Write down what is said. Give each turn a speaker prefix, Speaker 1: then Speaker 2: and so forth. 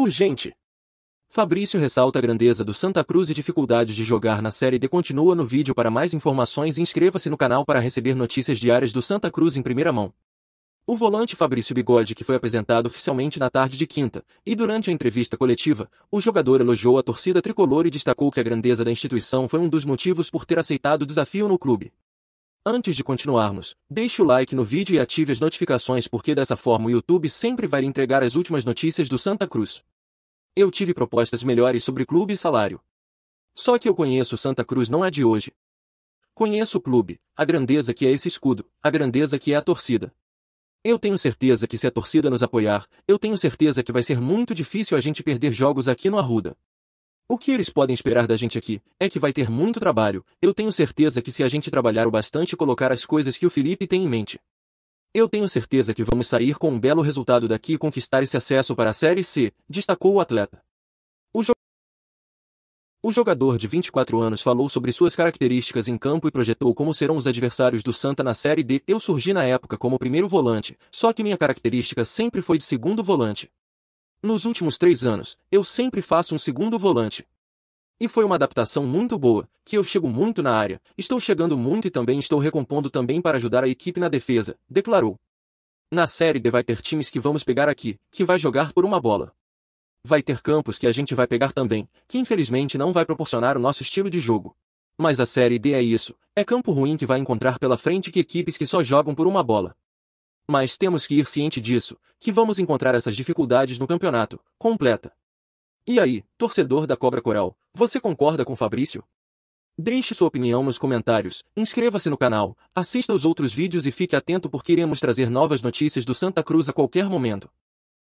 Speaker 1: Urgente. Fabrício ressalta a grandeza do Santa Cruz e dificuldades de jogar na Série D. Continua no vídeo para mais informações e inscreva-se no canal para receber notícias diárias do Santa Cruz em primeira mão. O volante Fabrício Bigode, que foi apresentado oficialmente na tarde de quinta, e durante a entrevista coletiva, o jogador elogiou a torcida tricolor e destacou que a grandeza da instituição foi um dos motivos por ter aceitado o desafio no clube. Antes de continuarmos, deixe o like no vídeo e ative as notificações porque dessa forma o YouTube sempre vai entregar as últimas notícias do Santa Cruz. Eu tive propostas melhores sobre clube e salário. Só que eu conheço Santa Cruz não é de hoje. Conheço o clube, a grandeza que é esse escudo, a grandeza que é a torcida. Eu tenho certeza que se a torcida nos apoiar, eu tenho certeza que vai ser muito difícil a gente perder jogos aqui no Arruda. O que eles podem esperar da gente aqui é que vai ter muito trabalho. Eu tenho certeza que se a gente trabalhar o bastante e colocar as coisas que o Felipe tem em mente, eu tenho certeza que vamos sair com um belo resultado daqui e conquistar esse acesso para a Série C, destacou o atleta. O, jo o jogador de 24 anos falou sobre suas características em campo e projetou como serão os adversários do Santa na Série D. Eu surgi na época como primeiro volante, só que minha característica sempre foi de segundo volante. Nos últimos três anos, eu sempre faço um segundo volante, e foi uma adaptação muito boa, que eu chego muito na área, estou chegando muito e também estou recompondo também para ajudar a equipe na defesa, declarou. Na Série D vai ter times que vamos pegar aqui, que vai jogar por uma bola. Vai ter campos que a gente vai pegar também, que infelizmente não vai proporcionar o nosso estilo de jogo. Mas a Série D é isso, é campo ruim que vai encontrar pela frente que equipes que só jogam por uma bola. Mas temos que ir ciente disso, que vamos encontrar essas dificuldades no campeonato, completa. E aí, torcedor da Cobra Coral, você concorda com Fabrício? Deixe sua opinião nos comentários, inscreva-se no canal, assista os outros vídeos e fique atento porque iremos trazer novas notícias do Santa Cruz a qualquer momento.